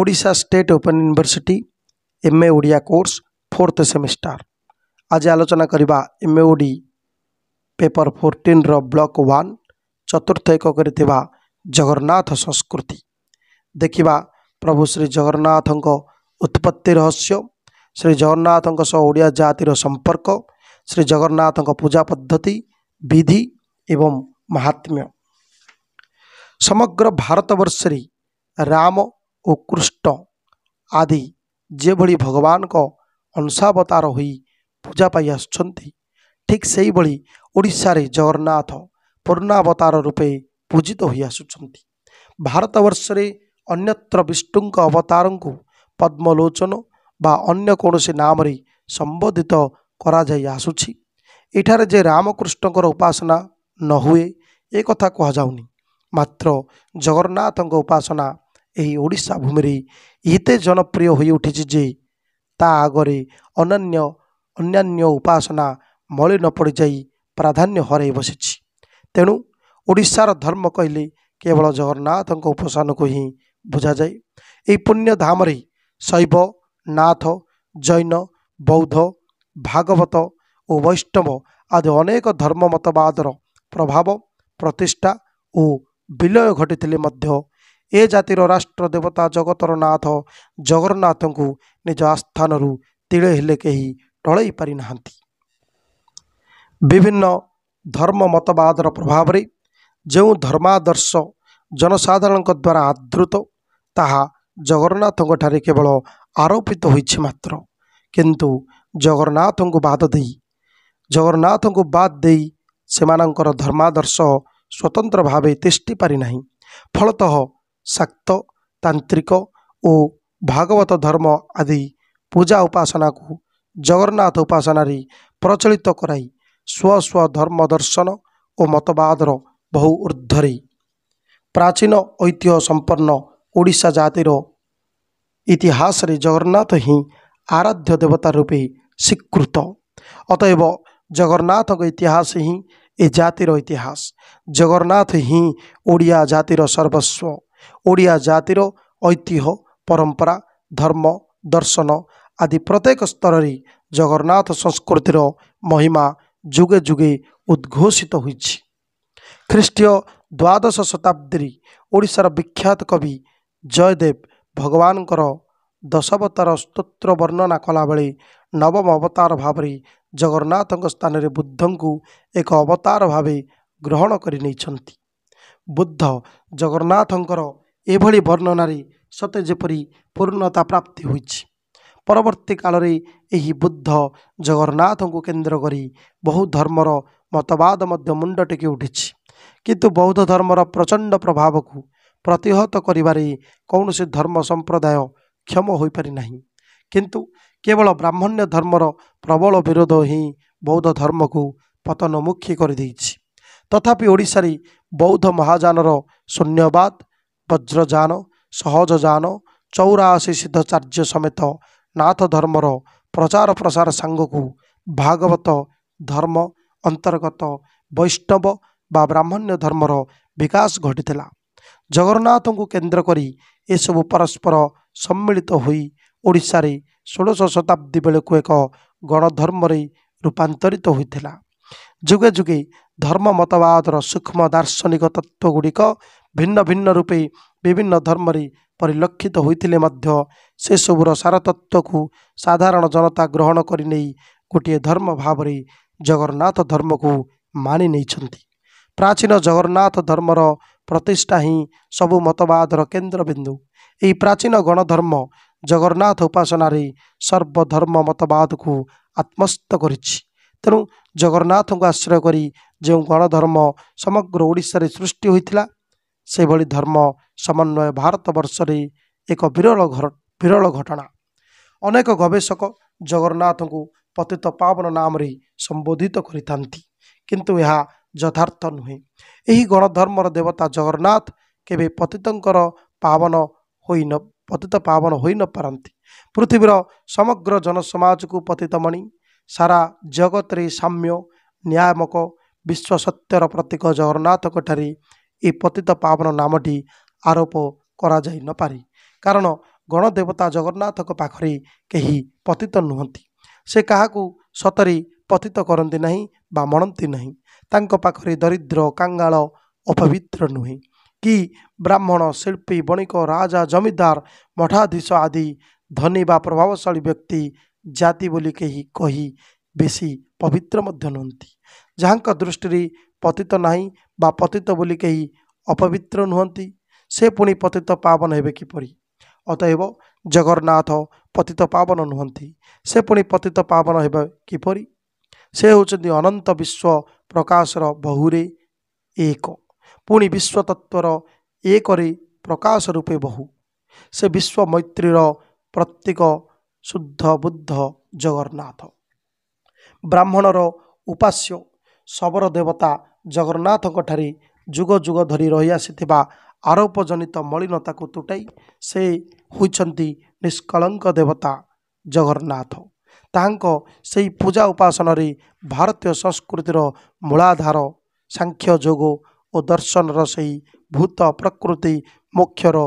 Odisha state open university M A Odia course fourth semester आज आलोचना करवा एम ए ओडी पेपर फोर्टिन ब्लक वन चतुर्थ कर जगन्नाथ संस्कृति देखा प्रभु श्री जगन्नाथ उत्पत्ति रहस्य श्री जगन्नाथ ओडिया जातिर संपर्क श्री जगन्नाथ पूजा पद्धति विधि एवं महात्म्य समग्र भारत भारतवर्ष राम ଓ ଉତ୍କୃଷ୍ଟ ଆଦି ଯେଭଳି ଭଗବାନଙ୍କ ଅଂଶାବତାର ହୋଇ ପୂଜା ପାଇ ଆସୁଛନ୍ତି ଠିକ୍ ସେହିଭଳି ଓଡ଼ିଶାରେ ଜଗନ୍ନାଥ ପୂର୍ଣ୍ଣାବତାର ରୂପେ ପୂଜିତ ହୋଇ ଆସୁଛନ୍ତି ଭାରତବର୍ଷରେ ଅନ୍ୟତ୍ର ବିଷ୍ଣୁଙ୍କ ଅବତାରଙ୍କୁ ପଦ୍ମଲୋଚନ ବା ଅନ୍ୟ କୌଣସି ନାମରେ ସମ୍ବୋଧିତ କରାଯାଇ ଆସୁଛି ଏଠାରେ ଯେ ରାମକୃଷ୍ଣଙ୍କର ଉପାସନା ନ ହୁଏ ଏ କଥା କୁହାଯାଉନି ମାତ୍ର ଜଗନ୍ନାଥଙ୍କ ଉପାସନା ଏହି ଓଡ଼ିଶା ଭୂମିରେ ଏତେ ଜନପ୍ରିୟ ହୋଇଉଠିଛି ଯେ ତା ଆଗରେ ଅନ୍ୟାନ୍ୟ ଅନ୍ୟାନ୍ୟ ଉପାସନା ମଳି ନ ପଡ଼ିଯାଇ ପ୍ରାଧାନ୍ୟ ହରାଇ ବସିଛି ତେଣୁ ଓଡ଼ିଶାର ଧର୍ମ କହିଲେ କେବଳ ଜଗନ୍ନାଥଙ୍କ ଉପାସନକୁ ହିଁ ବୁଝାଯାଏ ଏହି ପୁଣ୍ୟ ଧାମରେ ଶୈବ ନାଥ ଜୈନ ବୌଦ୍ଧ ଭାଗବତ ଓ ବୈଷ୍ଣବ ଆଦି ଅନେକ ଧର୍ମ ମତବାଦର ପ୍ରଭାବ ପ୍ରତିଷ୍ଠା ଓ ବିଲୟ ଘଟିଥିଲେ ମଧ୍ୟ ଏ ଜାତିର ରାଷ୍ଟ୍ର ଦେବତା ଜଗତର ନାଥ ଜଗନ୍ନାଥଙ୍କୁ ନିଜ ଆସ୍ଥାନରୁ ତିଳେ ହେଲେ କେହି ଟଳେଇ ପାରିନାହାନ୍ତି ବିଭିନ୍ନ ଧର୍ମ ମତବାଦର ପ୍ରଭାବରେ ଯେଉଁ ଧର୍ମାଦର୍ଶ ଜନସାଧାରଣଙ୍କ ଦ୍ୱାରା ଆଦୃତ ତାହା ଜଗନ୍ନାଥଙ୍କଠାରେ କେବଳ ଆରୋପିତ ହୋଇଛି ମାତ୍ର କିନ୍ତୁ ଜଗନ୍ନାଥଙ୍କୁ ବାଦ ଦେଇ ଜଗନ୍ନାଥଙ୍କୁ ବାଦ ଦେଇ ସେମାନଙ୍କର ଧର୍ମାଦର୍ଶ ସ୍ୱତନ୍ତ୍ର ଭାବେ ତିଷ୍ଠି ପାରିନାହିଁ ଫଳତଃ ଶାକ୍ତ ତାନ୍ତ୍ରିକ ଓ ଭାଗବତ ଧର୍ମ ଆଦି ପୂଜା ଉପାସନାକୁ ଜଗନ୍ନାଥ ଉପାସନାରେ ପ୍ରଚଳିତ କରାଇ ସ୍ୱ ସ୍ୱ ଧର୍ମ ଦର୍ଶନ ଓ ମତବାଦର ବହୁ ଉର୍ଦ୍ଧ୍ୱରେ ପ୍ରାଚୀନ ଐତିହ୍ୟ ସମ୍ପନ୍ନ ଓଡ଼ିଶା ଜାତିର ଇତିହାସରେ ଜଗନ୍ନାଥ ହିଁ ଆରାଧ୍ୟ ଦେବତା ରୂପେ ସ୍ୱୀକୃତ ଅତଏବ ଜଗନ୍ନାଥଙ୍କ ଇତିହାସ ହିଁ ଏ ଜାତିର ଇତିହାସ ଜଗନ୍ନାଥ ହିଁ ଓଡ଼ିଆ ଜାତିର ସର୍ବସ୍ୱ ଓଡ଼ିଆ ଜାତିର ଐତିହ୍ୟ ପରମ୍ପରା ଧର୍ମ ଦର୍ଶନ ଆଦି ପ୍ରତ୍ୟେକ ସ୍ତରରେ ଜଗନ୍ନାଥ ସଂସ୍କୃତିର ମହିମା ଯୁଗେ ଯୁଗେ ଉଦ୍ଘୋଷିତ ହୋଇଛି ଖ୍ରୀଷ୍ଟୀୟ ଦ୍ୱାଦଶ ଶତାବ୍ଦୀରେ ଓଡ଼ିଶାର ବିଖ୍ୟାତ କବି ଜୟଦେବ ଭଗବାନଙ୍କର ଦଶବତାର ସ୍ତୋତ୍ର ବର୍ଣ୍ଣନା କଲାବେଳେ ନବମ ଅବତାର ଭାବରେ ଜଗନ୍ନାଥଙ୍କ ସ୍ଥାନରେ ବୁଦ୍ଧଙ୍କୁ ଏକ ଅବତାର ଭାବେ ଗ୍ରହଣ କରିନେଇଛନ୍ତି ବୁଦ୍ଧ ଜଗନ୍ନାଥଙ୍କର ଏଭଳି ବର୍ଣ୍ଣନାରେ ସତେ ଯେପରି ପୂର୍ଣ୍ଣତା ପ୍ରାପ୍ତି ହୋଇଛି ପରବର୍ତ୍ତୀ କାଳରେ ଏହି ବୁଦ୍ଧ ଜଗନ୍ନାଥଙ୍କୁ କେନ୍ଦ୍ର କରି ବହୁ ଧର୍ମର ମତବାଦ ମଧ୍ୟ ମୁଣ୍ଡ ଟେକି ଉଠିଛି କିନ୍ତୁ ବୌଦ୍ଧ ଧର୍ମର ପ୍ରଚଣ୍ଡ ପ୍ରଭାବକୁ ପ୍ରତିହତ କରିବାରେ କୌଣସି ଧର୍ମ ସମ୍ପ୍ରଦାୟ କ୍ଷମ ହୋଇପାରିନାହିଁ କିନ୍ତୁ କେବଳ ବ୍ରାହ୍ମଣ୍ୟ ଧର୍ମର ପ୍ରବଳ ବିରୋଧ ହିଁ ବୌଦ୍ଧ ଧର୍ମକୁ ପତନମୁଖୀ କରିଦେଇଛି ତଥାପି ଓଡ଼ିଶାରେ ବୌଦ୍ଧ ମହାଯାନର ଶୂନ୍ୟବାଦ ବଜ୍ରଯାନ ସହଜଯାନ ଚଉରାଅଶୀ ସିଦ୍ଧାଚାର୍ଯ୍ୟ ସମେତ ନାଥ ଧର୍ମର ପ୍ରଚାର ପ୍ରସାର ସାଙ୍ଗକୁ ଭାଗବତ ଧର୍ମ ଅନ୍ତର୍ଗତ ବୈଷ୍ଣବ ବା ବ୍ରାହ୍ମଣ୍ୟ ଧର୍ମର ବିକାଶ ଘଟିଥିଲା ଜଗନ୍ନାଥଙ୍କୁ କେନ୍ଦ୍ର କରି ଏସବୁ ପରସ୍ପର ସମ୍ମିଳିତ ହୋଇ ଓଡ଼ିଶାରେ ଷୋଡ଼ଶ ଶତାବ୍ଦୀ ବେଳକୁ ଏକ ଗଣଧର୍ମରେ ରୂପାନ୍ତରିତ ହୋଇଥିଲା ଯୁଗେ ଯୁଗେ ଧର୍ମ ମତବାଦର ସୂକ୍ଷ୍ମ ଦାର୍ଶନିକ ଗୁଡ଼ିକ ଭିନ୍ନ ଭିନ୍ନ ରୂପେ ବିଭିନ୍ନ ଧର୍ମରେ ପରିଲକ୍ଷିତ ହୋଇଥିଲେ ମଧ୍ୟ ସେସବୁର ସାରତତ୍ଵକୁ ସାଧାରଣ ଜନତା ଗ୍ରହଣ କରି ନେଇ ଗୋଟିଏ ଧର୍ମ ଭାବରେ ଜଗନ୍ନାଥ ଧର୍ମକୁ ମାନି ନେଇଛନ୍ତି ପ୍ରାଚୀନ ଜଗନ୍ନାଥ ଧର୍ମର ପ୍ରତିଷ୍ଠା ହିଁ ସବୁ ମତବାଦର କେନ୍ଦ୍ରବିନ୍ଦୁ ଏହି ପ୍ରାଚୀନ ଗଣଧର୍ମ ଜଗନ୍ନାଥ ଉପାସନାରେ ସର୍ବଧର୍ମ ମତବାଦକୁ ଆତ୍ମସ୍ଥ କରିଛି ତେଣୁ ଜଗନ୍ନାଥଙ୍କୁ ଆଶ୍ରୟ କରି ଯେଉଁ ଗଣଧର୍ମ ସମଗ୍ର ଓଡ଼ିଶାରେ ସୃଷ୍ଟି ହୋଇଥିଲା ସେଭଳି ଧର୍ମ ସମନ୍ୱୟ ଭାରତବର୍ଷରେ ଏକ ବିରଳ ବିରଳ ଘଟଣା ଅନେକ ଗବେଷକ ଜଗନ୍ନାଥଙ୍କୁ ପତିତ ପାବନ ନାମରେ ସମ୍ବୋଧିତ କରିଥାନ୍ତି କିନ୍ତୁ ଏହା ଯଥାର୍ଥ ନୁହେଁ ଏହି ଗଣଧର୍ମର ଦେବତା ଜଗନ୍ନାଥ କେବେ ପତିତଙ୍କର ପାବନ ହୋଇନ ପତିତ ପାବନ ହୋଇନପାରନ୍ତି ପୃଥିବୀର ସମଗ୍ର ଜନସମାଜକୁ ପତିତ ମଣି ସାରା ଜଗତରେ ସାମ୍ୟ ନିୟାମକ ବିଶ୍ୱସତ୍ୟର ପ୍ରତୀକ ଜଗନ୍ନାଥଙ୍କଠାରେ ଏ ପତିତ ପାବନ ନାମଟି ଆରୋପ କରାଯାଇନପାରେ କାରଣ ଗଣଦେବତା ଜଗନ୍ନାଥଙ୍କ ପାଖରେ କେହି ପତିତ ନୁହନ୍ତି ସେ କାହାକୁ ସତରେ ପତିତ କରନ୍ତି ନାହିଁ ବା ମଣନ୍ତି ନାହିଁ ତାଙ୍କ ପାଖରେ ଦରିଦ୍ର କାଙ୍ଗାଳ ଅପବିତ୍ର ନୁହେଁ କି ବ୍ରାହ୍ମଣ ଶିଳ୍ପୀ ବଣିକ ରାଜା ଜମିଦାର ମଠାଧୀଶ ଆଦି ଧନୀ ବା ପ୍ରଭାବଶାଳୀ ବ୍ୟକ୍ତି ଜାତି ବୋଲି କେହି କହି ବେଶୀ ପବିତ୍ର ମଧ୍ୟ ନୁହନ୍ତି ଯାହାଙ୍କ ଦୃଷ୍ଟିରେ ପତିତ ନାହିଁ ବା ପତିତ ବୋଲି କେହି ଅପବିତ୍ର ନୁହନ୍ତି ସେ ପୁଣି ପତିତ ପାବନ ହେବେ କିପରି ଅତଏବ ଜଗନ୍ନାଥ ପତିତ ପାବନ ନୁହନ୍ତି ସେ ପୁଣି ପତିତ ପାବନ ହେବେ କିପରି ସେ ହେଉଛନ୍ତି ଅନନ୍ତ ବିଶ୍ୱ ପ୍ରକାଶର ବହୁରେ ଏକ ପୁଣି ବିଶ୍ୱତତ୍ଵର ଏକରେ ପ୍ରକାଶ ରୂପେ ବହୁ ସେ ବିଶ୍ୱ ମୈତ୍ରୀର ପ୍ରତ୍ୟେକ ଶୁଦ୍ଧ ବୁଦ୍ଧ ଜଗନ୍ନାଥ ବ୍ରାହ୍ମଣର ଉପାସ୍ୟ ଶବର ଦେବତା ଜଗନ୍ନାଥଙ୍କଠାରେ ଯୁଗ ଯୁଗ ଧରି ରହିଆସିଥିବା ଜନିତ ମଳିନତାକୁ ତୁଟାଇ ସେ ହୋଇଛନ୍ତି ନିଷ୍କଳଙ୍କ ଦେବତା ଜଗନ୍ନାଥ ତାହାଙ୍କ ସେହି ପୂଜା ଉପାସନାରେ ଭାରତୀୟ ସଂସ୍କୃତିର ମୂଳାଧାର ସାଂଖ୍ୟ ଯୋଗ ଓ ଦର୍ଶନର ସେହି ଭୂତ ପ୍ରକୃତି ମୁଖ୍ୟର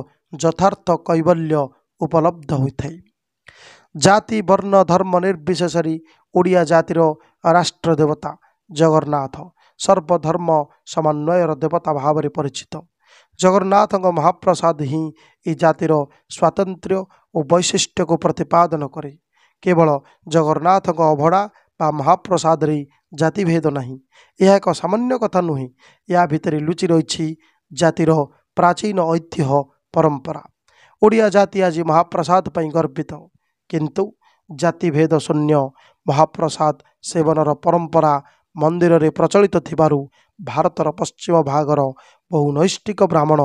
ଯଥାର୍ଥ କୈବଲ୍ୟ ଉପଲବ୍ଧ ହୋଇଥାଏ ଜାତି ବର୍ଣ୍ଣ ଧର୍ମ ନିର୍ବିଶେଷରେ ଓଡ଼ିଆ ଜାତିର ରାଷ୍ଟ୍ର ଦେବତା ଜଗନ୍ନାଥ ସର୍ବଧର୍ମ ସମନ୍ୱୟର ଦେବତା ଭାବରେ ପରିଚିତ ଜଗନ୍ନାଥଙ୍କ ମହାପ୍ରସାଦ ହିଁ ଏ ଜାତିର ସ୍ୱାତନ୍ତ୍ର୍ୟ ଓ ବୈଶିଷ୍ଟ୍ୟକୁ ପ୍ରତିପାଦନ କରେ କେବଳ ଜଗନ୍ନାଥଙ୍କ ଅଭଡ଼ା ବା ମହାପ୍ରସାଦରେ ଜାତିଭେଦ ନାହିଁ ଏହା ଏକ ସାମାନ୍ୟ କଥା ନୁହେଁ ଏହା ଭିତରେ ଲୁଚି ରହିଛି ଜାତିର ପ୍ରାଚୀନ ଐତିହ୍ୟ ପରମ୍ପରା ଓଡ଼ିଆ ଜାତି ଆଜି ମହାପ୍ରସାଦ ପାଇଁ ଗର୍ବିତ କିନ୍ତୁ ଜାତିଭେଦ ଶୂନ୍ୟ ମହାପ୍ରସାଦ ସେବନର ପରମ୍ପରା ମନ୍ଦିରରେ ପ୍ରଚଳିତ ଥିବାରୁ ଭାରତର ପଶ୍ଚିମ ଭାଗର ବହୁ ନୈଷ୍ଠିକ ବ୍ରାହ୍ମଣ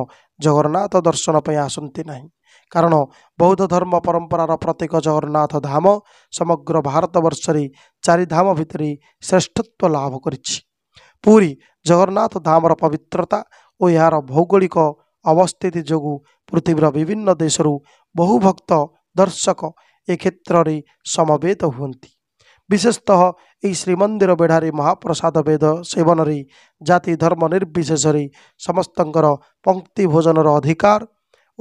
ଜଗନ୍ନାଥ ଦର୍ଶନ ପାଇଁ ଆସନ୍ତି ନାହିଁ କାରଣ ବୌଦ୍ଧ ଧର୍ମ ପରମ୍ପରାର ପ୍ରତୀକ ଜଗନ୍ନାଥ ଧାମ ସମଗ୍ର ଭାରତବର୍ଷରେ ଚାରିଧାମ ଭିତରେ ଶ୍ରେଷ୍ଠତ୍ୱ ଲାଭ କରିଛି ପୁରୀ ଜଗନ୍ନାଥ ଧାମର ପବିତ୍ରତା ଓ ଏହାର ଭୌଗୋଳିକ ଅବସ୍ଥିତି ଯୋଗୁଁ ପୃଥିବୀର ବିଭିନ୍ନ ଦେଶରୁ ବହୁ ଭକ୍ତ ଦର୍ଶକ ଏ କ୍ଷେତ୍ରରେ ସମବେତ ହୁଅନ୍ତି विशेषतः श्रीमन्दिर बेढा महाप्रसाद वेद सेवन जाति धर्म निर्विशेषरी समस्तर पङ्क्ति भोजनर अधिकार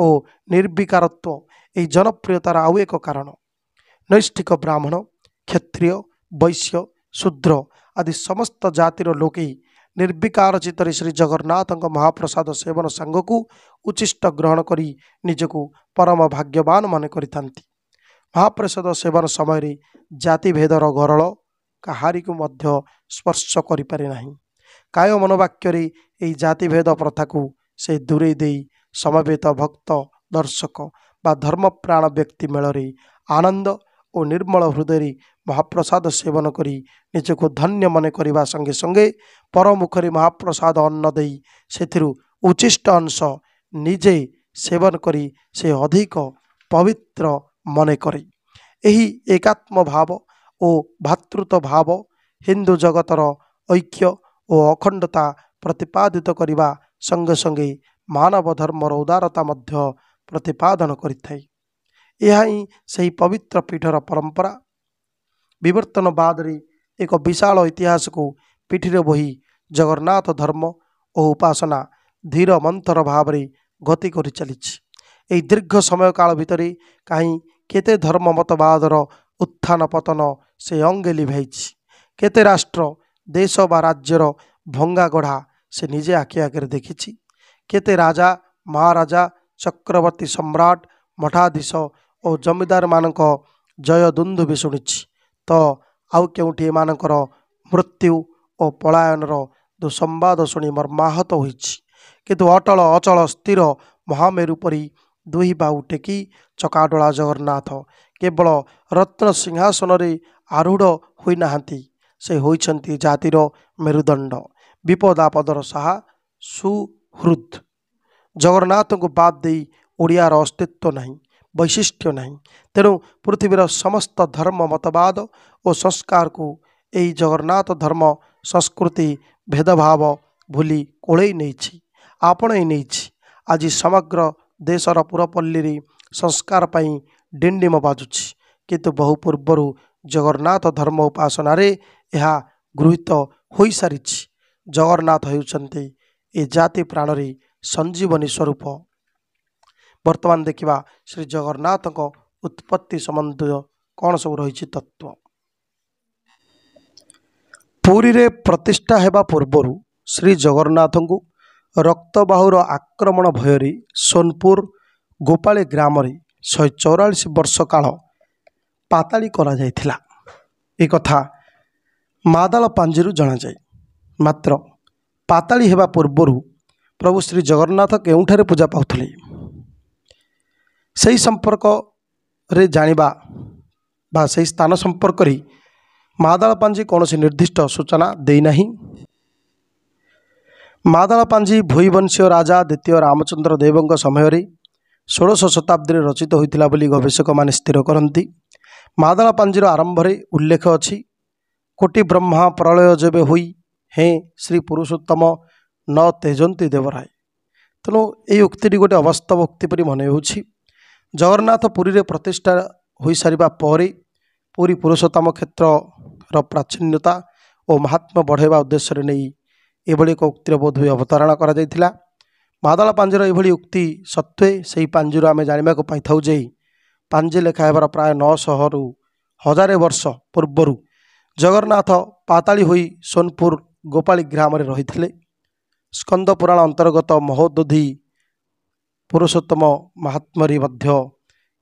ओ निर्विकारत्व यही जनप्रियतार आउँ एक कारण नैष्ठिक ब्राह्मण क्षत्रिय वैश्य शुद्र आदि समस्त जाति लोक निर्चित श्री जगन्नाथक महाप्रसाद सेवन साङ्गको उच्चिष्ट ग्रहण गरि निजको परम भाग्यवान मन गरि ମହାପ୍ରସାଦ ସେବାର ସମୟରେ ଜାତିଭେଦର ଗରଳ କାହାରିକୁ ମଧ୍ୟ ସ୍ପର୍ଶ କରିପାରେ ନାହିଁ କାୟ ମନୋବାକ୍ୟରେ ଏହି ଜାତିଭେଦ ପ୍ରଥାକୁ ସେ ଦୂରେଇ ଦେଇ ସମବେତ ଭକ୍ତ ଦର୍ଶକ ବା ଧର୍ମପ୍ରାଣ ବ୍ୟକ୍ତି ମେଳରେ ଆନନ୍ଦ ଓ ନିର୍ମଳ ହୃଦୟରେ ମହାପ୍ରସାଦ ସେବନ କରି ନିଜକୁ ଧନ୍ୟ ମନେ କରିବା ସଙ୍ଗେ ସଙ୍ଗେ ପରମୁଖରେ ମହାପ୍ରସାଦ ଅନ୍ନ ଦେଇ ସେଥିରୁ ଉଚ୍ଚିଷ୍ଟ ଅଂଶ ନିଜେ ସେବନ କରି ସେ ଅଧିକ ପବିତ୍ର ମନେ କରେ ଏହି ଏକାତ୍ମଭାବ ଓ ଭାତୃତ୍ୱ ଭାବ ହିନ୍ଦୁ ଜଗତର ଐକ୍ୟ ଓ ଅଖଣ୍ଡତା ପ୍ରତିପାଦିତ କରିବା ସଙ୍ଗେ ସଙ୍ଗେ ମାନବ ଧର୍ମର ଉଦାରତା ମଧ୍ୟ ପ୍ରତିପାଦନ କରିଥାଏ ଏହା ହିଁ ସେହି ପବିତ୍ର ପୀଠର ପରମ୍ପରା ବିବର୍ତ୍ତନ ବାଦରେ ଏକ ବିଶାଳ ଇତିହାସକୁ ପିଠିରେ ବହି ଜଗନ୍ନାଥ ଧର୍ମ ଓ ଉପାସନା ଧୀର ମନ୍ଥର ଭାବରେ ଗତି କରିଚାଲିଛି ଏହି ଦୀର୍ଘ ସମୟ କାଳ ଭିତରେ କାହିଁ କେତେ ଧର୍ମ ମତବାଦର ଉତ୍ଥାନ ପତନ ସେ ଅଙ୍ଗେ ଲିଭାଇଛି କେତେ ରାଷ୍ଟ୍ର ଦେଶ ବା ରାଜ୍ୟର ଭଙ୍ଗା ଗଢ଼ା ସେ ନିଜେ ଆଖି ଆଗରେ ଦେଖିଛି କେତେ ରାଜା ମହାରାଜା ଚକ୍ରବର୍ତ୍ତୀ ସମ୍ରାଟ ମଠାଧୀଶ ଓ ଜମିଦାରମାନଙ୍କ ଜୟଦୁନ୍ଦୁ ବି ଶୁଣିଛି ତ ଆଉ କେଉଁଠି ଏମାନଙ୍କର ମୃତ୍ୟୁ ଓ ପଳାୟନର ଦୁଃସମ୍ବାଦ ଶୁଣି ମର୍ମାହତ ହୋଇଛି କିନ୍ତୁ ଅଟଳ ଅଚଳ ସ୍ଥିର ମହାମେରୁ ପରି ଦୁଇ ବାଉ ଟେକି ଚକାଡ଼ଳା ଜଗନ୍ନାଥ କେବଳ ରତ୍ନ ସିଂହାସନରେ ଆରୂଢ଼ ହୋଇନାହାନ୍ତି ସେ ହୋଇଛନ୍ତି ଜାତିର ମେରୁଦଣ୍ଡ ବିପଦ ଆପଦର ସାହା ସୁହୃଦ ଜଗନ୍ନାଥଙ୍କୁ ବାଦ ଦେଇ ଓଡ଼ିଆର ଅସ୍ତିତ୍ୱ ନାହିଁ ବୈଶିଷ୍ଟ୍ୟ ନାହିଁ ତେଣୁ ପୃଥିବୀର ସମସ୍ତ ଧର୍ମ ମତବାଦ ଓ ସଂସ୍କାରକୁ ଏହି ଜଗନ୍ନାଥ ଧର୍ମ ସଂସ୍କୃତି ଭେଦଭାବ ଭୁଲି କୋଳେଇ ନେଇଛି ଆପଣେଇ ନେଇଛି ଆଜି ସମଗ୍ର ଦେଶର ପୁରପଲ୍ଲୀରେ ସଂସ୍କାର ପାଇଁ ଡିଣ୍ଡିମ ବାଜୁଛି କିନ୍ତୁ ବହୁ ପୂର୍ବରୁ ଜଗନ୍ନାଥ ଧର୍ମ ଉପାସନାରେ ଏହା ଗୃହୀତ ହୋଇସାରିଛି ଜଗନ୍ନାଥ ହେଉଛନ୍ତି ଏ ଜାତି ପ୍ରାଣରେ ସଞ୍ଜୀବନୀ ସ୍ୱରୂପ ବର୍ତ୍ତମାନ ଦେଖିବା ଶ୍ରୀ ଜଗନ୍ନାଥଙ୍କ ଉତ୍ପତ୍ତି ସମ୍ବନ୍ଧୀୟ କ'ଣ ସବୁ ରହିଛି ତତ୍ଵ ପୁରୀରେ ପ୍ରତିଷ୍ଠା ହେବା ପୂର୍ବରୁ ଶ୍ରୀ ଜଗନ୍ନାଥଙ୍କୁ ରକ୍ତବାହୁର ଆକ୍ରମଣ ଭୟରେ ସୋନପୁର ଗୋପାଳୀ ଗ୍ରାମରେ ଶହେ ଚଉରାଳିଶ ବର୍ଷ କାଳ ପାତାଳି କରାଯାଇଥିଲା ଏ କଥା ମାଦାଳ ପାଞ୍ଜିରୁ ଜଣାଯାଏ ମାତ୍ର ପାତାଳି ହେବା ପୂର୍ବରୁ ପ୍ରଭୁ ଶ୍ରୀ ଜଗନ୍ନାଥ କେଉଁଠାରେ ପୂଜା ପାଉଥିଲେ ସେହି ସମ୍ପର୍କରେ ଜାଣିବା ବା ସେହି ସ୍ଥାନ ସମ୍ପର୍କରେ ମାଦାଳ ପାଞ୍ଜି କୌଣସି ନିର୍ଦ୍ଦିଷ୍ଟ ସୂଚନା ଦେଇନାହିଁ ମାଦଳପାଞ୍ଜି ଭୂଇବଂଶୀୟ ରାଜା ଦ୍ୱିତୀୟ ରାମଚନ୍ଦ୍ର ଦେବଙ୍କ ସମୟରେ ଷୋଡ଼ଶ ଶତାବ୍ଦୀରେ ରଚିତ ହୋଇଥିଲା ବୋଲି ଗବେଷକମାନେ ସ୍ଥିର କରନ୍ତି ମାଦଳପାଞ୍ଜିର ଆରମ୍ଭରେ ଉଲ୍ଲେଖ ଅଛି କୋଟି ବ୍ରହ୍ମା ପ୍ରଳୟ ଯେବେ ହୋଇ ହେଁ ଶ୍ରୀ ପୁରୁଷୋତ୍ତମ ନ ତେଜନ୍ତି ଦେବରାୟ ତେଣୁ ଏହି ଉକ୍ତିଟି ଗୋଟିଏ ଅବାସ୍ତବ ଉକ୍ତି ପରି ମନେ ହେଉଛି ଜଗନ୍ନାଥ ପୁରୀରେ ପ୍ରତିଷ୍ଠା ହୋଇସାରିବା ପରେ ପୁରୀ ପୁରୁଷୋତ୍ତମ କ୍ଷେତ୍ରର ପ୍ରାଚୀନତା ଓ ମହାତ୍ମା ବଢ଼ାଇବା ଉଦ୍ଦେଶ୍ୟରେ ନେଇ ଏଭଳି ଏକ ଉକ୍ତିର ବୋଧହୁଏ ଅବତାରଣ କରାଯାଇଥିଲା ମାଦଳ ପାଞ୍ଜିର ଏଭଳି ଉକ୍ତି ସତ୍ତ୍ୱେ ସେହି ପାଞ୍ଜିରୁ ଆମେ ଜାଣିବାକୁ ପାଇଥାଉ ଯେ ପାଞ୍ଜି ଲେଖା ହେବାର ପ୍ରାୟ ନଅଶହରୁ ହଜାରେ ବର୍ଷ ପୂର୍ବରୁ ଜଗନ୍ନାଥ ପାତାଳି ହୋଇ ସୋନପୁର ଗୋପାଳୀ ଗ୍ରାମରେ ରହିଥିଲେ ସ୍କନ୍ଦ ପୁରାଣ ଅନ୍ତର୍ଗତ ମହୋଦୋଧି ପୁରୁଷୋତ୍ତମ ମହାତ୍ମାରେ ମଧ୍ୟ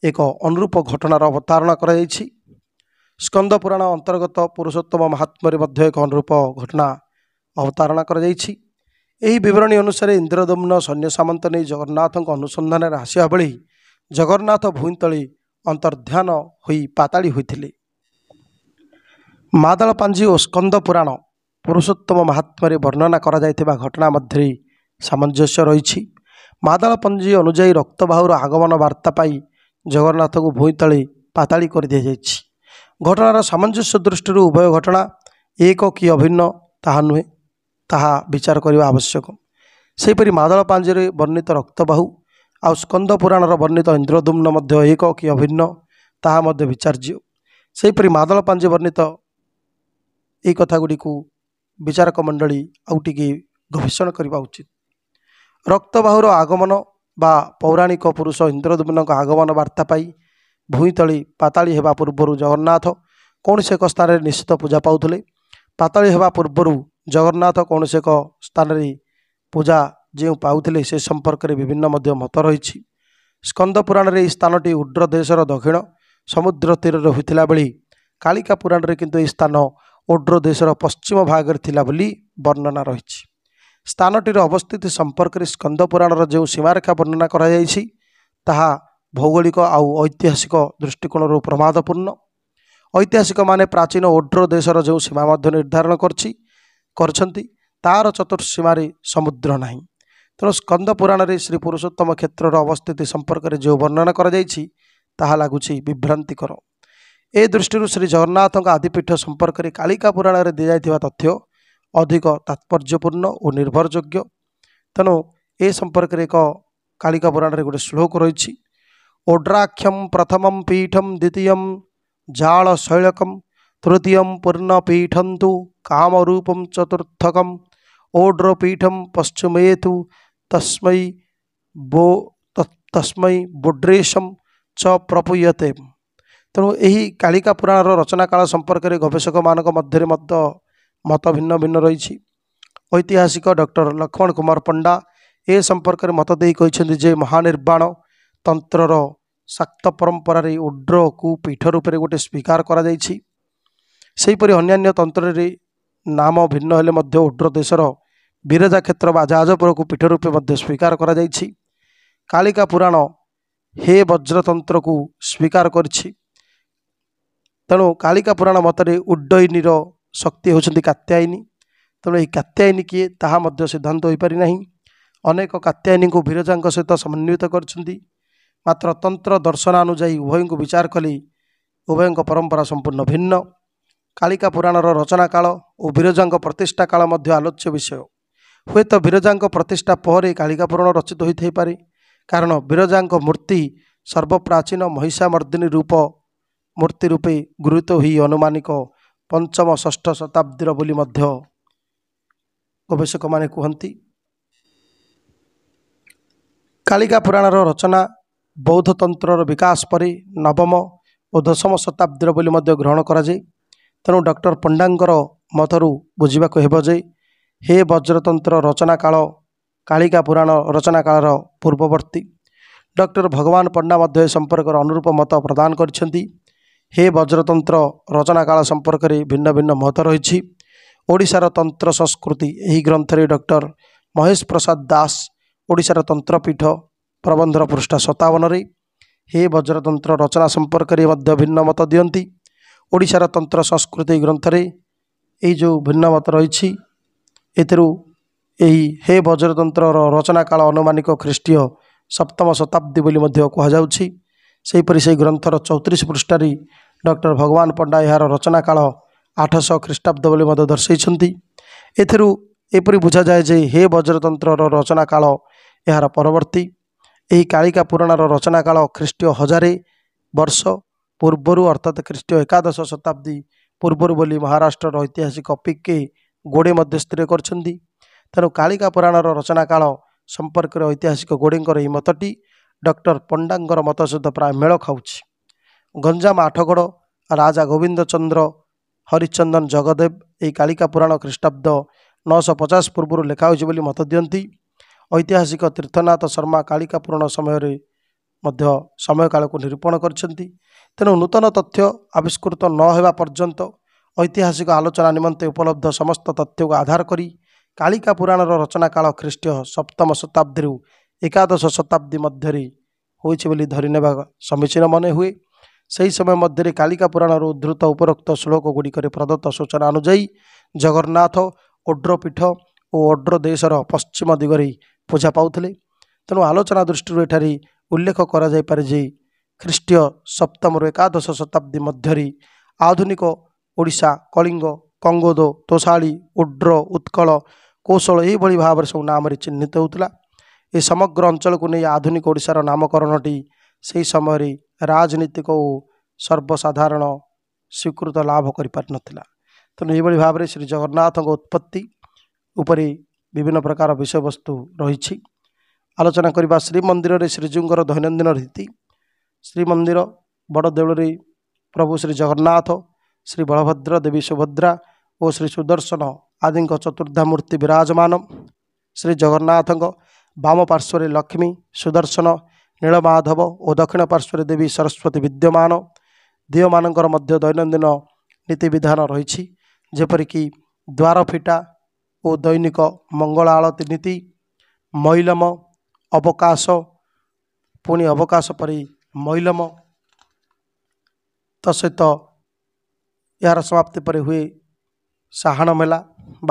ଏକ ଅନୁରୂପ ଘଟଣାର ଅବତାରଣା କରାଯାଇଛି ସ୍କନ୍ଦ ପୁରାଣ ଅନ୍ତର୍ଗତ ପୁରୁଷୋତ୍ତମ ମହାତ୍ମାରେ ମଧ୍ୟ ଏକ ଅନୁରୂପ ଘଟଣା ଅବତାରଣା କରାଯାଇଛି ଏହି ବିବରଣୀ ଅନୁସାରେ ଇନ୍ଦ୍ରଦମ୍ନ ସୈନ୍ୟ ସାମନ୍ତ ନେଇ ଜଗନ୍ନାଥଙ୍କ ଅନୁସନ୍ଧାନରେ ଆସିବା ଭଳି ଜଗନ୍ନାଥ ଭୂଇଁତଳି ଅନ୍ତର୍ଧ୍ୟାନ ହୋଇ ପାତାଳି ହୋଇଥିଲେ ପାଞ୍ଜି ଓ ସ୍କନ୍ଦ ପୁରାଣ ପୁରୁଷୋତ୍ତମ ମହାତ୍ମାରେ ବର୍ଣ୍ଣନା କରାଯାଇଥିବା ଘଟଣା ମଧ୍ୟରେ ସାମଞ୍ଜସ୍ୟ ରହିଛି ମାଦଳପାଞ୍ଜି ଅନୁଯାୟୀ ରକ୍ତବାହୁର ଆଗମନ ବାର୍ତ୍ତା ପାଇ ଜଗନ୍ନାଥଙ୍କୁ ଭୂଇଁତଳି ପାତାଳି କରିଦିଆଯାଇଛି ଘଟଣାର ସାମଞ୍ଜସ୍ୟ ଦୃଷ୍ଟିରୁ ଉଭୟ ଘଟଣା ଏକ କି ଅଭିନ୍ନ ତାହା ନୁହେଁ ତାହା ବିଚାର କରିବା ଆବଶ୍ୟକ ସେହିପରି ମାଦଳ ପାଞ୍ଜିରେ ବର୍ଣ୍ଣିତ ରକ୍ତବାହୁ ଆଉ ସ୍କନ୍ଦ ପୁରାଣର ବର୍ଣ୍ଣିତ ଇନ୍ଦ୍ରଦୁମ୍ନ ମଧ୍ୟ ଏକ କି ଅଭିନ୍ନ ତାହା ମଧ୍ୟ ବିଚାର୍ଯ୍ୟ ସେହିପରି ମାଦଳ ପାଞ୍ଜି ବର୍ଣ୍ଣିତ ଏହି କଥାଗୁଡ଼ିକୁ ବିଚାରକ ମଣ୍ଡଳୀ ଆଉ ଟିକେ ଗବେଷଣ କରିବା ଉଚିତ ରକ୍ତବାହୁର ଆଗମନ ବା ପୌରାଣିକ ପୁରୁଷ ଇନ୍ଦ୍ରଦୁମ୍ନଙ୍କ ଆଗମନ ବାର୍ତ୍ତା ପାଇ ଭୂଇଁତଳି ପାତାଳି ହେବା ପୂର୍ବରୁ ଜଗନ୍ନାଥ କୌଣସି ଏକ ସ୍ଥାନରେ ନିଶ୍ଚିତ ପୂଜା ପାଉଥିଲେ ପାତାଳି ହେବା ପୂର୍ବରୁ ଜଗନ୍ନାଥ କୌଣସି ଏକ ସ୍ଥାନରେ ପୂଜା ଯେଉଁ ପାଉଥିଲେ ସେ ସମ୍ପର୍କରେ ବିଭିନ୍ନ ମଧ୍ୟ ମତ ରହିଛି ସ୍କନ୍ଦ ପୁରାଣରେ ଏହି ସ୍ଥାନଟି ଉଡ୍ର ଦେଶର ଦକ୍ଷିଣ ସମୁଦ୍ର ତୀରରେ ହୋଇଥିଲା ବେଳେ କାଳିକା ପୁରାଣରେ କିନ୍ତୁ ଏହି ସ୍ଥାନ ଉଡ୍ର ଦେଶର ପଶ୍ଚିମ ଭାଗରେ ଥିଲା ବୋଲି ବର୍ଣ୍ଣନା ରହିଛି ସ୍ଥାନଟିର ଅବସ୍ଥିତି ସମ୍ପର୍କରେ ସ୍କନ୍ଦ ପୁରାଣର ଯେଉଁ ସୀମାରେଖା ବର୍ଣ୍ଣନା କରାଯାଇଛି ତାହା ଭୌଗୋଳିକ ଆଉ ଐତିହାସିକ ଦୃଷ୍ଟିକୋଣରୁ ପ୍ରମାଦପୂର୍ଣ୍ଣ ଐତିହାସିକମାନେ ପ୍ରାଚୀନ ଓଡ୍ର ଦେଶର ଯେଉଁ ସୀମା ମଧ୍ୟ ନିର୍ଦ୍ଧାରଣ କରିଛି କରିଛନ୍ତି ତାହାର ଚତୁର୍ସୀମାରେ ସମୁଦ୍ର ନାହିଁ ତେଣୁ ସ୍କନ୍ଦ ପୁରାଣରେ ଶ୍ରୀ ପୁରୁଷୋତ୍ତମ କ୍ଷେତ୍ରର ଅବସ୍ଥିତି ସମ୍ପର୍କରେ ଯେଉଁ ବର୍ଣ୍ଣନା କରାଯାଇଛି ତାହା ଲାଗୁଛି ବିଭ୍ରାନ୍ତିକର ଏ ଦୃଷ୍ଟିରୁ ଶ୍ରୀ ଜଗନ୍ନାଥଙ୍କ ଆଦିପୀଠ ସମ୍ପର୍କରେ କାଳିକା ପୁରାଣରେ ଦିଆଯାଇଥିବା ତଥ୍ୟ ଅଧିକ ତାତ୍ପର୍ଯ୍ୟପୂର୍ଣ୍ଣ ଓ ନିର୍ଭରଯୋଗ୍ୟ ତେଣୁ ଏ ସମ୍ପର୍କରେ ଏକ କାଳିକା ପୁରାଣରେ ଗୋଟିଏ ଶ୍ଳୋକ ରହିଛି ଓଡ୍ରାକ୍ଷମ ପ୍ରଥମ ପୀଠମ ଦ୍ୱିତୀୟ ଜାଳ ଶୈଳକମ ତୃତୀୟ तृतीयं पूर्णपीठं तु कामरूपं चतुर्थकम् ओड्रपीठं पश्चिमेतु तस्मै बो ତସ୍ମୈ बुड्रेशं ଚ प्रपूयते ତେଣୁ ଏହି କାଳିକା ପୁରାଣର ରଚନାକାଳ ସମ୍ପର୍କରେ ଗବେଷକମାନଙ୍କ ମଧ୍ୟରେ ମଧ୍ୟ ମତ ଭିନ୍ନ ଭିନ୍ନ ରହିଛି ଐତିହାସିକ ଡକ୍ଟର ଲକ୍ଷ୍ମଣ କୁମାର ପଣ୍ଡା ଏ ସମ୍ପର୍କରେ ମତ ଦେଇ କହିଛନ୍ତି ଯେ ମହାନିର୍ବାଣ ତନ୍ତ୍ରର ଶାକ୍ତ ପରମ୍ପରାରେ ଉଡ୍ରକୁ ପୀଠ ରୂପରେ ଗୋଟିଏ ସ୍ୱୀକାର କରାଯାଇଛି ସେହିପରି ଅନ୍ୟାନ୍ୟ ତନ୍ତ୍ରରେ ନାମ ଭିନ୍ନ ହେଲେ ମଧ୍ୟ ଉଡ୍ର ଦେଶର ବିରଜା କ୍ଷେତ୍ର ବା ଜାହାଜପୁରକୁ ପୀଠ ରୂପେ ମଧ୍ୟ ସ୍ୱୀକାର କରାଯାଇଛି କାଳିକା ପୁରାଣ ହେ ବଜ୍ରତନ୍ତ୍ରକୁ ସ୍ୱୀକାର କରିଛି ତେଣୁ କାଳିକା ପୁରାଣ ମତରେ ଉଡ୍ଡୟିନୀର ଶକ୍ତି ହେଉଛନ୍ତି କାତ୍ୟାୟିନୀ ତେଣୁ ଏହି କାତ୍ୟାୟିନୀ କିଏ ତାହା ମଧ୍ୟ ସିଦ୍ଧାନ୍ତ ହୋଇପାରିନାହିଁ ଅନେକ କାତ୍ୟାୟିନୀଙ୍କୁ ବିରଜାଙ୍କ ସହିତ ସମନ୍ୱିତ କରିଛନ୍ତି ମାତ୍ର ତନ୍ତ୍ର ଦର୍ଶନ ଅନୁଯାୟୀ ଉଭୟଙ୍କୁ ବିଚାର କଲେ ଉଭୟଙ୍କ ପରମ୍ପରା ସମ୍ପୂର୍ଣ୍ଣ ଭିନ୍ନ କାଳିକା ପୁରାଣର ରଚନା କାଳ ଓ ବିରଜାଙ୍କ ପ୍ରତିଷ୍ଠା କାଳ ମଧ୍ୟ ଆଲୋଚ୍ୟ ବିଷୟ ହୁଏତ ବିରଜାଙ୍କ ପ୍ରତିଷ୍ଠା ପରେ କାଳିକା ପୁରାଣ ରଚିତ ହୋଇଥାଇପାରେ କାରଣ ବିରଜାଙ୍କ ମୂର୍ତ୍ତି ସର୍ବପ୍ରାଚୀନ ମହିଷାମର୍ଦ୍ଦିନୀ ରୂପ ମୂର୍ତ୍ତି ରୂପେ ଗୃହୀତ ହୋଇ ଅନୁମାନିକ ପଞ୍ଚମ ଷଷ୍ଠ ଶତାବ୍ଦୀର ବୋଲି ମଧ୍ୟ ଗବେଷକମାନେ କୁହନ୍ତି କାଳିକା ପୁରାଣର ରଚନା ବୌଦ୍ଧତନ୍ତ୍ରର ବିକାଶ ପରେ ନବମ ଓ ଦଶମ ଶତାବ୍ଦୀର ବୋଲି ମଧ୍ୟ ଗ୍ରହଣ କରାଯାଏ ତେଣୁ ଡକ୍ଟର ପଣ୍ଡାଙ୍କର ମତରୁ ବୁଝିବାକୁ ହେବ ଯେ ହେ ବଜ୍ରତନ୍ତ୍ର ରଚନା କାଳ କାଳିକା ପୁରାଣ ରଚନାକାଳର ପୂର୍ବବର୍ତ୍ତୀ ଡକ୍ଟର ଭଗବାନ ପଣ୍ଡା ମଧ୍ୟ ଏ ସମ୍ପର୍କରେ ଅନୁରୂପ ମତ ପ୍ରଦାନ କରିଛନ୍ତି ହେ ବଜ୍ରତନ୍ତ୍ର ରଚନାକାଳ ସମ୍ପର୍କରେ ଭିନ୍ନ ଭିନ୍ନ ମତ ରହିଛି ଓଡ଼ିଶାର ତନ୍ତ୍ର ସଂସ୍କୃତି ଏହି ଗ୍ରନ୍ଥରେ ଡକ୍ଟର ମହେଶ ପ୍ରସାଦ ଦାସ ଓଡ଼ିଶାର ତନ୍ତ୍ରପୀଠ ପ୍ରବନ୍ଧର ପୃଷ୍ଠା ସତାବନରେ ହେ ବଜ୍ରତନ୍ତ୍ର ରଚନା ସମ୍ପର୍କରେ ମଧ୍ୟ ଭିନ୍ନ ମତ ଦିଅନ୍ତି ଓଡ଼ିଶାର ତନ୍ତ୍ର ସଂସ୍କୃତି ଗ୍ରନ୍ଥରେ ଏଇ ଯେଉଁ ଭିନ୍ନମତ ରହିଛି ଏଥିରୁ ଏହି ହେ ବଜ୍ରତନ୍ତ୍ରର ରଚନାକାଳ ଅନୁମାନିକ ଖ୍ରୀଷ୍ଟୀୟ ସପ୍ତମ ଶତାବ୍ଦୀ ବୋଲି ମଧ୍ୟ କୁହାଯାଉଛି ସେହିପରି ସେହି ଗ୍ରନ୍ଥର ଚଉତିରିଶ ପୃଷ୍ଠାରେ ଡକ୍ଟର ଭଗବାନ ପଣ୍ଡା ଏହାର ରଚନାକାଳ ଆଠଶହ ଖ୍ରୀଷ୍ଟାବ୍ଦ ବୋଲି ମଧ୍ୟ ଦର୍ଶାଇଛନ୍ତି ଏଥିରୁ ଏପରି ବୁଝାଯାଏ ଯେ ହେ ବଜ୍ରତନ୍ତ୍ରର ରଚନା କାଳ ଏହାର ପରବର୍ତ୍ତୀ ଏହି କାଳିକା ପୁରାଣର ରଚନା କାଳ ଖ୍ରୀଷ୍ଟୀୟ ହଜାରେ ବର୍ଷ ପୂର୍ବରୁ ଅର୍ଥାତ୍ ଖ୍ରୀଷ୍ଟୀୟ ଏକାଦଶ ଶତାବ୍ଦୀ ପୂର୍ବରୁ ବୋଲି ମହାରାଷ୍ଟ୍ରର ଐତିହାସିକ ପି କେ ଗୋଡ଼େ ମଧ୍ୟ ସ୍ଥିର କରିଛନ୍ତି ତେଣୁ କାଳିକା ପୁରାଣର ରଚନାକାଳ ସମ୍ପର୍କରେ ଐତିହାସିକ ଗୋଡ଼େଙ୍କର ଏହି ମତଟି ଡକ୍ଟର ପଣ୍ଡାଙ୍କର ମତ ସହିତ ପ୍ରାୟ ମେଳ ଖାଉଛି ଗଞ୍ଜାମ ଆଠଗଡ଼ ରାଜା ଗୋବିନ୍ଦ ଚନ୍ଦ୍ର ହରିଚନ୍ଦନ ଜଗଦେବ ଏହି କାଳିକା ପୁରାଣ ଖ୍ରୀଷ୍ଟାବ୍ଦ ନଅଶହ ପଚାଶ ପୂର୍ବରୁ ଲେଖା ହୋଇଛି ବୋଲି ମତ ଦିଅନ୍ତି ଐତିହାସିକ ତୀର୍ଥନାଥ ଶର୍ମା କାଳିକା ପୁରାଣ ସମୟରେ ମଧ୍ୟ ସମୟ କାଳକୁ ନିରୂପଣ କରିଛନ୍ତି ତେଣୁ ନୂତନ ତଥ୍ୟ ଆବିଷ୍କୃତ ନ ହେବା ପର୍ଯ୍ୟନ୍ତ ଐତିହାସିକ ଆଲୋଚନା ନିମନ୍ତେ ଉପଲବ୍ଧ ସମସ୍ତ ତଥ୍ୟକୁ ଆଧାର କରି କାଳିକା ପୁରାଣର ରଚନା କାଳ ଖ୍ରୀଷ୍ଟୀୟ ସପ୍ତମ ଶତାବ୍ଦୀରୁ ଏକାଦଶ ଶତାବ୍ଦୀ ମଧ୍ୟରେ ହୋଇଛି ବୋଲି ଧରିନେବା ସମୀଚୀନ ମନେ ହୁଏ ସେହି ସମୟ ମଧ୍ୟରେ କାଳିକା ପୁରାଣର ଉଦ୍ଧୃତ ଉପରୋକ୍ତ ଶ୍ଳୋକ ଗୁଡ଼ିକରେ ପ୍ରଦତ୍ତ ସୂଚନା ଅନୁଯାୟୀ ଜଗନ୍ନାଥ ଓଡ୍ରପୀଠ ଓ ଓଡ୍ର ଦେଶର ପଶ୍ଚିମ ଦିଗରେ ପୂଜା ପାଉଥିଲେ ତେଣୁ ଆଲୋଚନା ଦୃଷ୍ଟିରୁ ଏଠାରେ ଉଲ୍ଲେଖ କରାଯାଇପାରେ ଯେ ଖ୍ରୀଷ୍ଟୀୟ ସପ୍ତମରୁ ଏକାଦଶ ଶତାବ୍ଦୀ ମଧ୍ୟରେ ଆଧୁନିକ ଓଡ଼ିଶା କଳିଙ୍ଗ କଙ୍ଗୋଦ ତୋଷାଳୀ ଉଡ୍ର ଉତ୍କଳ କୌଶଳ ଏହିଭଳି ଭାବରେ ସବୁ ନାମରେ ଚିହ୍ନିତ ହେଉଥିଲା ଏ ସମଗ୍ର ଅଞ୍ଚଳକୁ ନେଇ ଆଧୁନିକ ଓଡ଼ିଶାର ନାମକରଣଟି ସେହି ସମୟରେ ରାଜନୀତିକ ଓ ସର୍ବସାଧାରଣ ସ୍ୱୀକୃତ ଲାଭ କରିପାରିନଥିଲା ତେଣୁ ଏହିଭଳି ଭାବରେ ଶ୍ରୀ ଜଗନ୍ନାଥଙ୍କ ଉତ୍ପତ୍ତି ଉପରେ ବିଭିନ୍ନ ପ୍ରକାର ବିଷୟବସ୍ତୁ ରହିଛି ଆଲୋଚନା କରିବା ଶ୍ରୀମନ୍ଦିରରେ ଶ୍ରୀଜୀଉଙ୍କର ଦୈନନ୍ଦିନ ରୀତି ଶ୍ରୀମନ୍ଦିର ବଡ଼ଦେଉଳରେ ପ୍ରଭୁ ଶ୍ରୀ ଜଗନ୍ନାଥ ଶ୍ରୀବଳଭଦ୍ର ଦେବୀ ସୁଭଦ୍ରା ଓ ଶ୍ରୀ ସୁଦର୍ଶନ ଆଦିଙ୍କ ଚତୁର୍ଦ୍ଧା ମୂର୍ତ୍ତି ବିରାଜମାନ ଶ୍ରୀ ଜଗନ୍ନାଥଙ୍କ ବାମ ପାର୍ଶ୍ୱରେ ଲକ୍ଷ୍ମୀ ସୁଦର୍ଶନ ନୀଳମାଧବ ଓ ଦକ୍ଷିଣ ପାର୍ଶ୍ୱରେ ଦେବୀ ସରସ୍ୱତୀ ବିଦ୍ୟମାନ ଦିଅମାନଙ୍କର ମଧ୍ୟ ଦୈନନ୍ଦିନ ନୀତିବିଧାନ ରହିଛି ଯେପରିକି ଦ୍ୱାରଫିଟା ଓ ଦୈନିକ ମଙ୍ଗଳ ଆଳତୀ ନୀତି ମୈଲମ ଅବକାଶ ପୁଣି ଅବକାଶ ପରି ମଇଲମ ତା ସହିତ ଏହାର ସମାପ୍ତି ପରେ ହୁଏ ସାହାଣ ମେଳା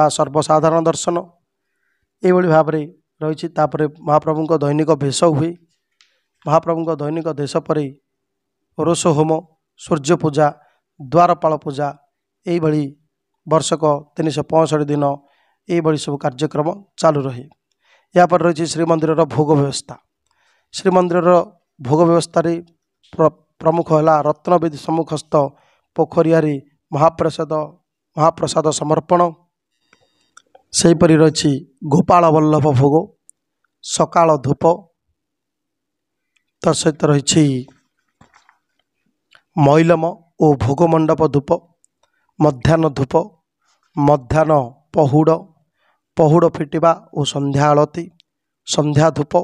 ବା ସର୍ବସାଧାରଣ ଦର୍ଶନ ଏଇଭଳି ଭାବରେ ରହିଛି ତାପରେ ମହାପ୍ରଭୁଙ୍କ ଦୈନିକ ଭେଷ ହୁଏ ମହାପ୍ରଭୁଙ୍କ ଦୈନିକ ଦେଶ ପରେ ରୋଷ ହୋମ ସୂର୍ଯ୍ୟ ପୂଜା ଦ୍ୱାରପାଳ ପୂଜା ଏଇଭଳି ବର୍ଷକ ତିନିଶହ ପଞ୍ଚଷଠି ଦିନ ଏଇଭଳି ସବୁ କାର୍ଯ୍ୟକ୍ରମ ଚାଲୁ ରହେ ଏହାପରେ ରହିଛି ଶ୍ରୀମନ୍ଦିରର ଭୋଗ ବ୍ୟବସ୍ଥା ଶ୍ରୀମନ୍ଦିରର ଭୋଗ ବ୍ୟବସ୍ଥାରେ ପ୍ରମୁଖ ହେଲା ରତ୍ନବିଧି ସମ୍ମୁଖସ୍ଥ ପୋଖରିଆରି ମହାପ୍ରସାଦ ମହାପ୍ରସାଦ ସମର୍ପଣ ସେହିପରି ରହିଛି ଗୋପାଳ ବଲ୍ଲଭ ଭୋଗ ସକାଳ ଧୂପ ତା ସହିତ ରହିଛି ମୈଲମ ଓ ଭୋଗମଣ୍ଡପ ଧୂପ ମଧ୍ୟାହ୍ନ ଧୂପ ମଧ୍ୟାହ୍ନ ପହୁଡ଼ ପହୁଡ଼ ଫିଟିବା ଓ ସନ୍ଧ୍ୟା ଆଳତି ସନ୍ଧ୍ୟା ଧୂପ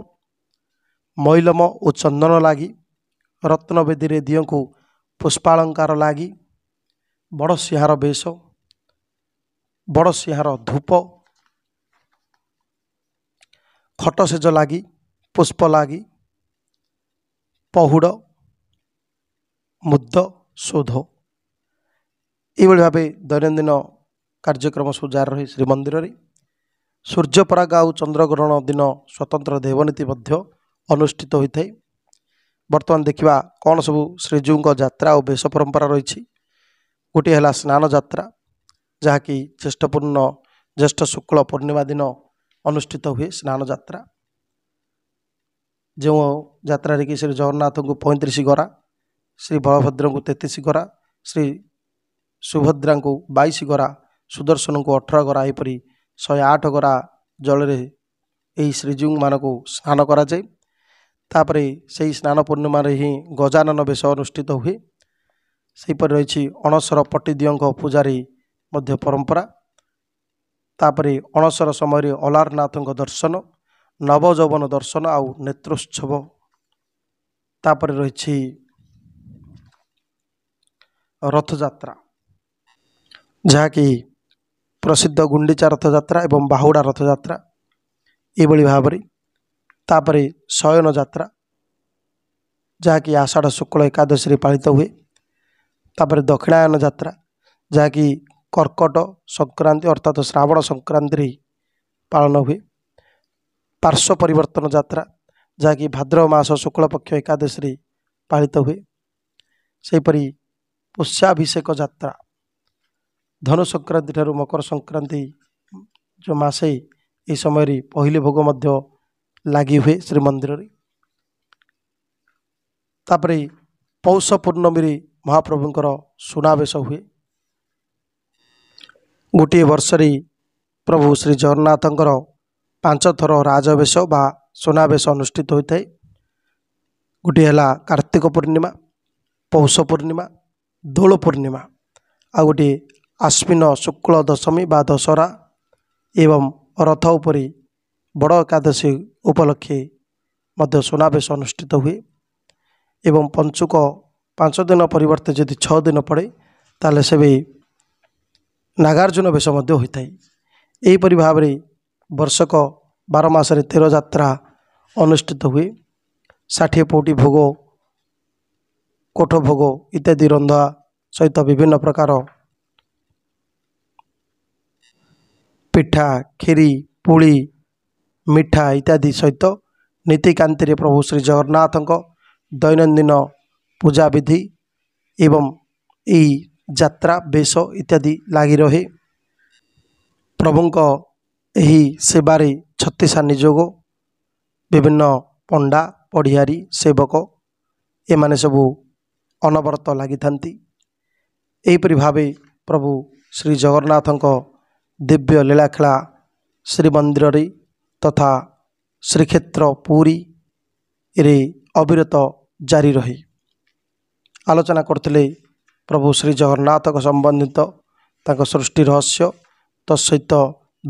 ମଇଲମ ଓ ଚନ୍ଦନ ଲାଗି ରତ୍ନବେଦୀରେ ଦିଅଙ୍କୁ ପୁଷ୍ପାଳଙ୍କାର ଲାଗି ବଡ଼ ସିଂହାର ବେଶ ବଡ଼ ସିଂହାର ଧୂପ ଖଟ ସେଜ ଲାଗି ପୁଷ୍ପ ଲାଗି ପହୁଡ଼ ମୁଦ ଶୋଧ ଏଇଭଳି ଭାବେ ଦୈନନ୍ଦିନ କାର୍ଯ୍ୟକ୍ରମ ସବୁ ଜାରି ରହି ଶ୍ରୀମନ୍ଦିରରେ ସୂର୍ଯ୍ୟପରାଗ ଆଉ ଚନ୍ଦ୍ରଗ୍ରହଣ ଦିନ ସ୍ୱତନ୍ତ୍ର ଦେବନୀତି ମଧ୍ୟ ଅନୁଷ୍ଠିତ ହୋଇଥାଏ ବର୍ତ୍ତମାନ ଦେଖିବା କ'ଣ ସବୁ ଶ୍ରୀଜୀଉଙ୍କ ଯାତ୍ରା ଆଉ ବେଶ ପରମ୍ପରା ରହିଛି ଗୋଟିଏ ହେଲା ସ୍ନାନ ଯାତ୍ରା ଯାହାକି ଜ୍ୟେଷ୍ଠପୂର୍ଣ୍ଣ ଜ୍ୟେଷ୍ଠ ଶୁକ୍ଳ ପୂର୍ଣ୍ଣିମା ଦିନ ଅନୁଷ୍ଠିତ ହୁଏ ସ୍ନାନ ଯାତ୍ରା ଯେଉଁ ଯାତ୍ରାରେ କି ଶ୍ରୀ ଜଗନ୍ନାଥଙ୍କୁ ପଇଁତିରିଶ ଗରା ଶ୍ରୀ ବଳଭଦ୍ରଙ୍କୁ ତେତିଶ ଗରା ଶ୍ରୀ ସୁଭଦ୍ରାଙ୍କୁ ବାଇଶ ଗରା ସୁଦର୍ଶନଙ୍କୁ ଅଠର ଗରା ଏହିପରି ଶହେ ଆଠ ଗରା ଜଳରେ ଏହି ଶ୍ରୀଜୀଉମାନଙ୍କୁ ସ୍ନାନ କରାଯାଏ ତାପରେ ସେହି ସ୍ନାନ ପୂର୍ଣ୍ଣିମାରେ ହିଁ ଗଜାନନ ବେଶ ଅନୁଷ୍ଠିତ ହୁଏ ସେହିପରି ରହିଛି ଅଣସର ପଟିଦିଅଙ୍କ ପୂଜାରେ ମଧ୍ୟ ପରମ୍ପରା ତାପରେ ଅଣସର ସମୟରେ ଅଲାରନାଥଙ୍କ ଦର୍ଶନ ନବଯୌବନ ଦର୍ଶନ ଆଉ ନେତ୍ରୋତ୍ସବ ତାପରେ ରହିଛି ରଥଯାତ୍ରା ଯାହାକି ପ୍ରସିଦ୍ଧ ଗୁଣ୍ଡିଚା ରଥଯାତ୍ରା ଏବଂ ବାହୁଡ଼ା ରଥଯାତ୍ରା ଏଭଳି ଭାବରେ ତାପରେ ଶୟନ ଯାତ୍ରା ଯାହାକି ଆଷାଢ଼ ଶୁକ୍ଳ ଏକାଦଶୀରେ ପାଳିତ ହୁଏ ତାପରେ ଦକ୍ଷିଣାୟନ ଯାତ୍ରା ଯାହାକି କର୍କଟ ସଂକ୍ରାନ୍ତି ଅର୍ଥାତ୍ ଶ୍ରାବଣ ସଂକ୍ରାନ୍ତିରେ ପାଳନ ହୁଏ ପାର୍ଶ୍ୱ ପରିବର୍ତ୍ତନ ଯାତ୍ରା ଯାହାକି ଭାଦ୍ରବ ମାସ ଶୁକ୍ଳପକ୍ଷ ଏକାଦଶୀରେ ପାଳିତ ହୁଏ ସେହିପରି ପୋଷ୍ୟାଭିଷେକ ଯାତ୍ରା ଧନୁ ସଂକ୍ରାନ୍ତି ଠାରୁ ମକର ସଂକ୍ରାନ୍ତି ଯେଉଁ ମାସେ ଏହି ସମୟରେ ପହିଲି ଭୋଗ ମଧ୍ୟ ଲାଗି ହୁଏ ଶ୍ରୀମନ୍ଦିରରେ ତାପରେ ପୌଷ ପୂର୍ଣ୍ଣମୀରେ ମହାପ୍ରଭୁଙ୍କର ସୁନାବେଶ ହୁଏ ଗୋଟିଏ ବର୍ଷରେ ପ୍ରଭୁ ଶ୍ରୀ ଜଗନ୍ନାଥଙ୍କର ଥର ରାଜବେଶ ବା ସୁନାବେଶ ଅନୁଷ୍ଠିତ ହୋଇଥାଏ ଗୋଟିଏ ହେଲା କାର୍ତ୍ତିକ ପୂର୍ଣ୍ଣିମା ପୌଷ ପୂର୍ଣ୍ଣିମା ଦୋଳ ପୂର୍ଣ୍ଣିମା ଆଉ ଗୋଟିଏ ଆଶ୍ୱିନ ଶୁକ୍ଳ ଦଶମୀ ବା ଦଶହରା ଏବଂ ରଥ ଉପରେ ବଡ଼ ଏକାଦଶୀ ଉପଲକ୍ଷେ ମଧ୍ୟ ସୁନାବେଶ ଅନୁଷ୍ଠିତ ହୁଏ ଏବଂ ପଞ୍ଚୁକ ପାଞ୍ଚ ଦିନ ପରିବର୍ତ୍ତେ ଯଦି ଛଅ ଦିନ ପଡ଼େ ତାହେଲେ ସେବେ ନାଗାର୍ଜୁନ ବେଶ ମଧ୍ୟ ହୋଇଥାଏ ଏହିପରି ଭାବରେ ବର୍ଷକ ବାର ମାସରେ ତେର ଯାତ୍ରା ଅନୁଷ୍ଠିତ ହୁଏ ଷାଠିଏ ପୋଟି ଭୋଗ କୋଠ ଭୋଗ ଇତ୍ୟାଦି ରନ୍ଧା ସହିତ ବିଭିନ୍ନ ପ୍ରକାର ପିଠା କ୍ଷୀରି ପୁଳି ମିଠା ଇତ୍ୟାଦି ସହିତ ନୀତିକାନ୍ତିରେ ପ୍ରଭୁ ଶ୍ରୀ ଜଗନ୍ନାଥଙ୍କ ଦୈନନ୍ଦିନ ପୂଜାବିଧି ଏବଂ ଏହି ଯାତ୍ରା ବେଶ ଇତ୍ୟାଦି ଲାଗି ରହେ ପ୍ରଭୁଙ୍କ ଏହି ସେବାରେ ଛତିଶା ନିଯୋଗ ବିଭିନ୍ନ ପଣ୍ଡା ପଢ଼ିଆରୀ ସେବକ ଏମାନେ ସବୁ ଅନବରତ ଲାଗିଥାନ୍ତି ଏହିପରି ଭାବେ ପ୍ରଭୁ ଶ୍ରୀ ଜଗନ୍ନାଥଙ୍କ ଦିବ୍ୟ ଲୀଳାଖେଳା ଶ୍ରୀମନ୍ଦିରରେ ତଥା ଶ୍ରୀକ୍ଷେତ୍ର ପୁରୀରେ ଅବିରତ ଜାରି ରହି ଆଲୋଚନା କରୁଥିଲେ ପ୍ରଭୁ ଶ୍ରୀଜଗନ୍ନାଥଙ୍କ ସମ୍ବନ୍ଧିତ ତାଙ୍କ ସୃଷ୍ଟି ରହସ୍ୟ ତତ୍ସହିତ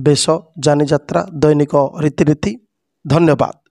ବେଶ ଯାନିଯାତ୍ରା ଦୈନିକ ରୀତିନୀତି ଧନ୍ୟବାଦ